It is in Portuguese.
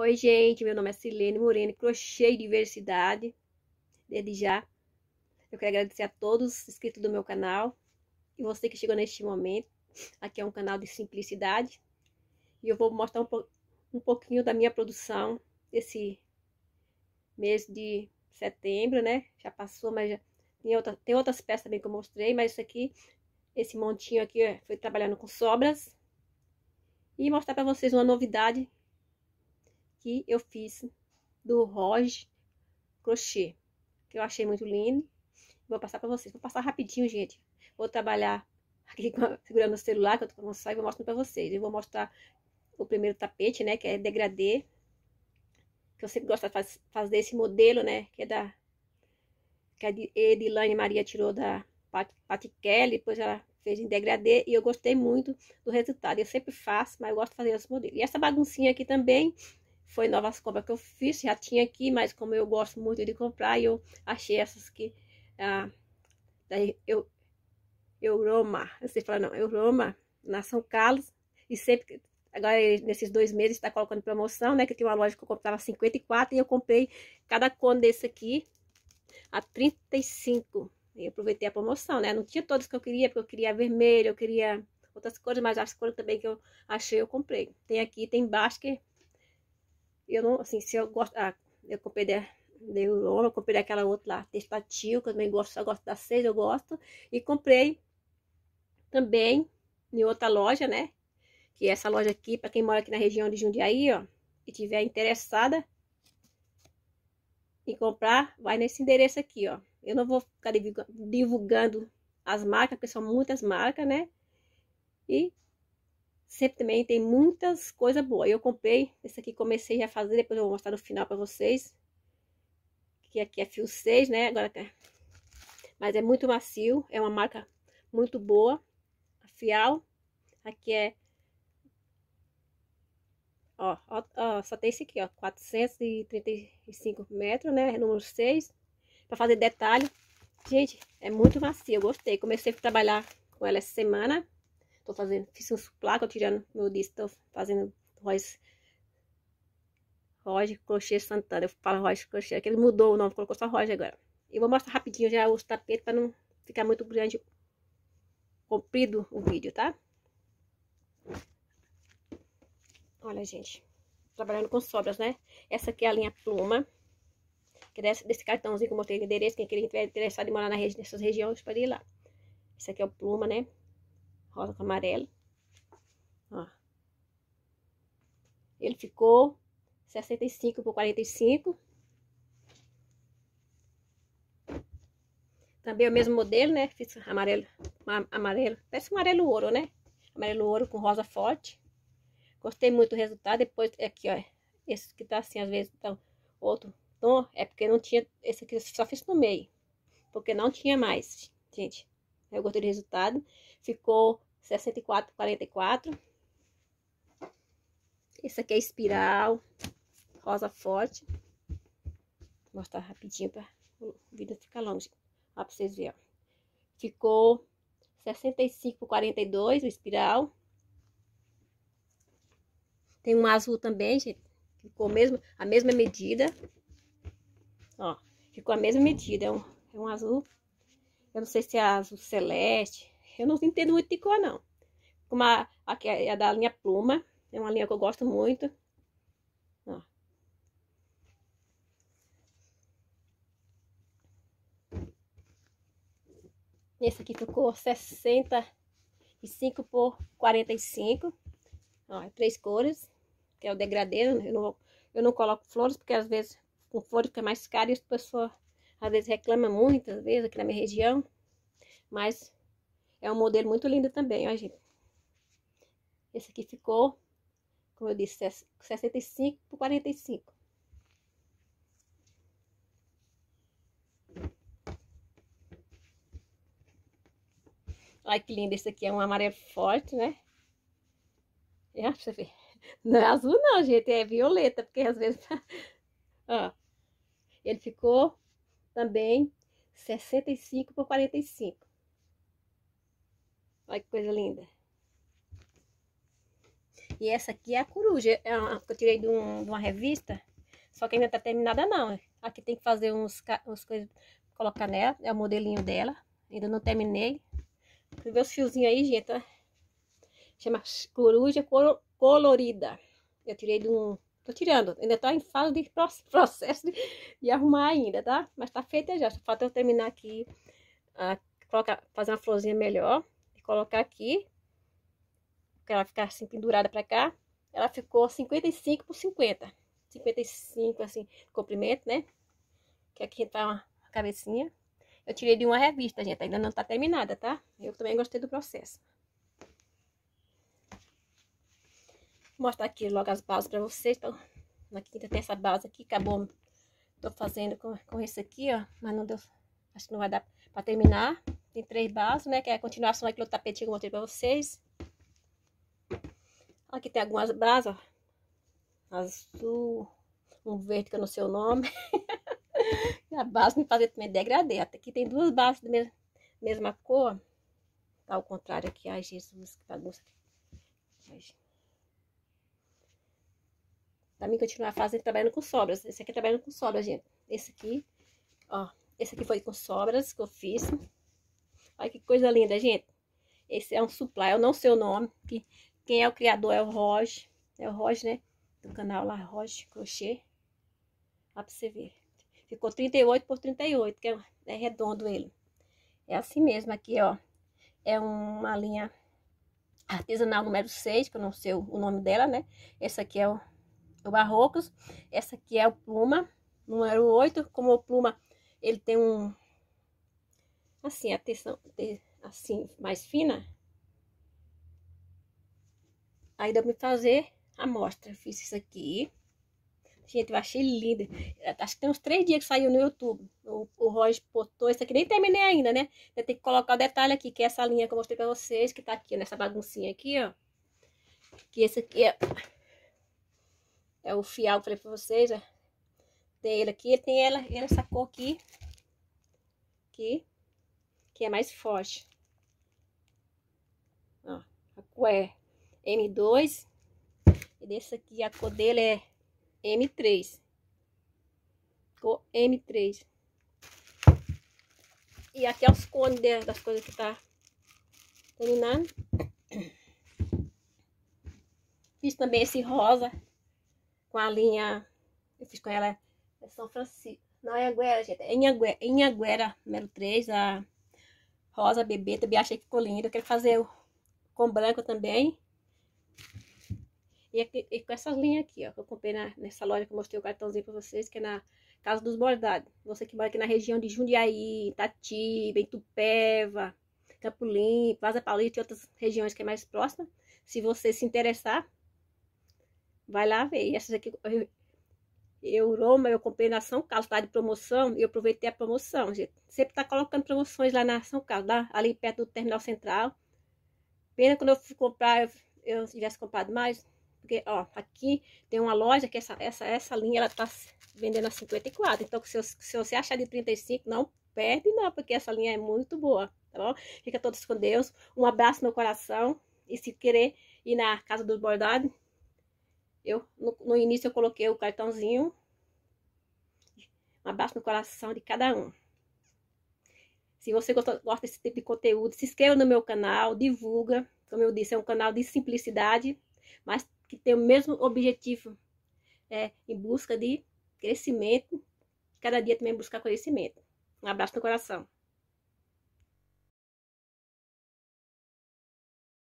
Oi, gente, meu nome é Silene Moreno, crochê e diversidade. Desde já, eu quero agradecer a todos inscritos do meu canal e você que chegou neste momento. Aqui é um canal de simplicidade e eu vou mostrar um, po um pouquinho da minha produção esse mês de setembro, né? Já passou, mas já... Tem, outra, tem outras peças também que eu mostrei, mas isso aqui, esse montinho aqui, é, foi trabalhando com sobras. E mostrar para vocês uma novidade que eu fiz do Roge Crochê, que eu achei muito lindo. Vou passar para vocês. Vou passar rapidinho, gente. Vou trabalhar aqui a, segurando o celular, que eu tô com sair, vou mostrar para vocês. Eu vou mostrar o primeiro tapete, né, que é degradê. Que eu sempre gosto de fazer esse modelo, né, que é da... Que a Edilane Maria tirou da Pat, Pat Kelly, depois ela fez em degradê e eu gostei muito do resultado. Eu sempre faço, mas eu gosto de fazer esse modelo. E essa baguncinha aqui também foi novas compras que eu fiz, já tinha aqui, mas como eu gosto muito de comprar, eu achei essas que ah, daí eu Euroma, eu sei falar não, Euroma, na São Carlos, e sempre agora nesses dois meses está colocando promoção, né, que tem uma loja que eu comprava 54 e eu comprei cada cone desse aqui a 35. E aproveitei a promoção, né? Não tinha todos que eu queria, porque eu queria vermelho, eu queria outras cores, mas as cores também que eu achei, eu comprei. Tem aqui, tem basque que eu não, assim, se eu gosto. Ah, eu comprei de, de eu comprei aquela outra lá, testativa, que eu também gosto, só gosto da seis, eu gosto. E comprei também em outra loja, né? Que é essa loja aqui, para quem mora aqui na região de Jundiaí, ó, e tiver interessada em comprar, vai nesse endereço aqui, ó. Eu não vou ficar divulgando as marcas, porque são muitas marcas, né? E Sempre também tem muitas coisas boas. Eu comprei, esse aqui comecei a fazer, depois eu vou mostrar no final pra vocês. Que aqui é fio 6, né? Agora tá. Mas é muito macio, é uma marca muito boa. A Fial. Aqui é... Ó, ó, ó, só tem esse aqui, ó. 435 metros, né? Número 6. Pra fazer detalhe. Gente, é muito macio, eu gostei. Comecei a trabalhar com ela essa semana. Tô fazendo, fiz uns placas, tirando, meu disco, tô fazendo Royce. Roger Crochê Santana. Eu falo Roger Crochê, que ele mudou o nome, colocou só Roger agora. E vou mostrar rapidinho já os tapetes para não ficar muito grande, comprido o vídeo, tá? Olha, gente, trabalhando com sobras, né? Essa aqui é a linha pluma, que é desse, desse cartãozinho que eu mostrei o endereço, quem é interessado em morar na regi nessas regiões, pode ir lá. Esse aqui é o pluma, né? rosa com amarelo. Ó. Ele ficou 65 por 45. Também é o mesmo modelo, né? Fiz amarelo, amarelo, parece amarelo ouro, né? Amarelo ouro com rosa forte. Gostei muito do resultado. Depois, aqui, ó, esse que tá assim, às vezes, então, outro tom, é porque não tinha, esse aqui eu só fiz no meio. Porque não tinha mais, gente. Eu gostei do resultado. Ficou 64 por 44. Esse aqui é espiral, rosa forte. Vou mostrar rapidinho para o vídeo ficar longe. Ó, para vocês verem. Ficou 65 por 42 o espiral. Tem um azul também, gente. Ficou mesmo, a mesma medida. Ó, ficou a mesma medida. É um, é um azul. Eu não sei se é azul celeste, eu não entendo muito de cor, não. Como a, aqui é da linha Pluma. É uma linha que eu gosto muito. Ó. Esse aqui ficou 65 por 45. Ó, é três cores. Que é o degradê. Eu não, eu não coloco flores, porque às vezes com flores fica mais caro e as pessoas às vezes reclama muito, às vezes aqui na minha região, mas é um modelo muito lindo também, ó, gente. Esse aqui ficou, como eu disse, 65 por 45. Olha que lindo, esse aqui é um amarelo forte, né? É, pra você ver. Não é azul não, gente, é violeta, porque às vezes... ó, ele ficou também 65 por 45. Olha que coisa linda. E essa aqui é a coruja. É uma, que eu tirei de, um, de, uma revista. Só que ainda tá terminada não. Né? Aqui tem que fazer uns, uns coisas. Colocar nela. É o modelinho dela. Ainda não terminei. Vou ver os fiozinhos aí, gente. Chama coruja colorida. Eu tirei de um... Tô tirando. Ainda tá em fase de processo de, de arrumar ainda, tá? Mas tá feita já. Só falta eu terminar aqui. A, ah, colocar, fazer uma florzinha melhor colocar aqui, porque ela ficar assim pendurada para cá, ela ficou 55 por 50. 55 assim, comprimento, né? Que aqui tá uma cabecinha. Eu tirei de uma revista, gente, ainda não tá terminada, tá? Eu também gostei do processo. Vou mostrar aqui logo as bases para vocês. então Na quinta tem essa base aqui, acabou. Tô fazendo com, com esse aqui, ó, mas não deu... Acho que não vai dar para terminar. Tem três bases, né? Que é a continuação daquele outro tapetinho que eu mostrei pra vocês. Aqui tem algumas brasas, ó. Azul, um verde que eu não sei o nome. a base me fazer também degradê. Aqui tem duas bases da mesma, cor. Tá ao contrário aqui. Ai, Jesus, que bagunça. Pra mim continuar fazendo, trabalhando com sobras. Esse aqui é trabalhando com sobras, gente. Esse aqui, ó. Esse aqui foi com sobras que eu fiz. Olha que coisa linda, gente. Esse é um supply, eu não sei o nome. Que, quem é o criador é o Roge, É o Roge, né? Do canal lá, Roge Crochê. Lá pra você ver. Ficou 38 por 38, que é, é, redondo ele. É assim mesmo aqui, ó. É uma linha artesanal número 6, que eu não sei o, o nome dela, né? Essa aqui é o, o Barrocos. Essa aqui é o Pluma, número 8. Como o Pluma, ele tem um assim, a tensão assim, mais fina. Aí deu pra fazer a amostra. Fiz isso aqui. Gente, eu achei linda. Acho que tem uns três dias que saiu no YouTube. O, o Roger isso aqui. Nem terminei ainda, né? Eu tenho que colocar o detalhe aqui, que é essa linha que eu mostrei pra vocês, que tá aqui, nessa baguncinha aqui, ó. Que esse aqui é, é o fial que eu falei pra vocês, ó. Tem ele aqui, ele tem ela, ele essa cor aqui. Aqui que é mais forte. Ó, a cor é M2. E desse aqui, a cor dele é M3. Cor M3. E aqui é os cones das coisas que tá terminando. Fiz também esse rosa com a linha... Eu fiz com ela é São Francisco. Não, é Anguera, gente. É Anguera, Anguera Melo 3, a rosa bebê, também achei que ficou lindo. Eu quero fazer com branco também. E, aqui, e, com essas linhas aqui, ó, que eu comprei na, nessa loja que eu mostrei o cartãozinho pra vocês, que é na Casa dos Bordados. Você que mora aqui na região de Jundiaí, Itatiba, Itupeva, Campo Limpo, Vaza Paulista e outras regiões que é mais próxima. Se você se interessar, vai lá ver. E essas aqui eu, Roma, eu comprei na São Carlos, tá de promoção, e eu aproveitei a promoção, gente. Sempre tá colocando promoções lá na São Carlos, lá, ali perto do terminal central. Pena quando eu fui comprar, eu, eu tivesse comprado mais, porque, ó, aqui tem uma loja que essa, essa, essa linha, ela tá vendendo a 54. Então, se, se você achar de 35, não perde não, porque essa linha é muito boa, tá bom? Fica todos com Deus. Um abraço no coração. E se querer ir na Casa dos Bordados, eu, no, no início eu coloquei o cartãozinho, um abraço no coração de cada um. Se você gosta, gosta desse tipo de conteúdo, se inscreva no meu canal, divulga. Como eu disse, é um canal de simplicidade, mas que tem o mesmo objetivo, é, em busca de crescimento, cada dia também buscar conhecimento. Um abraço no coração.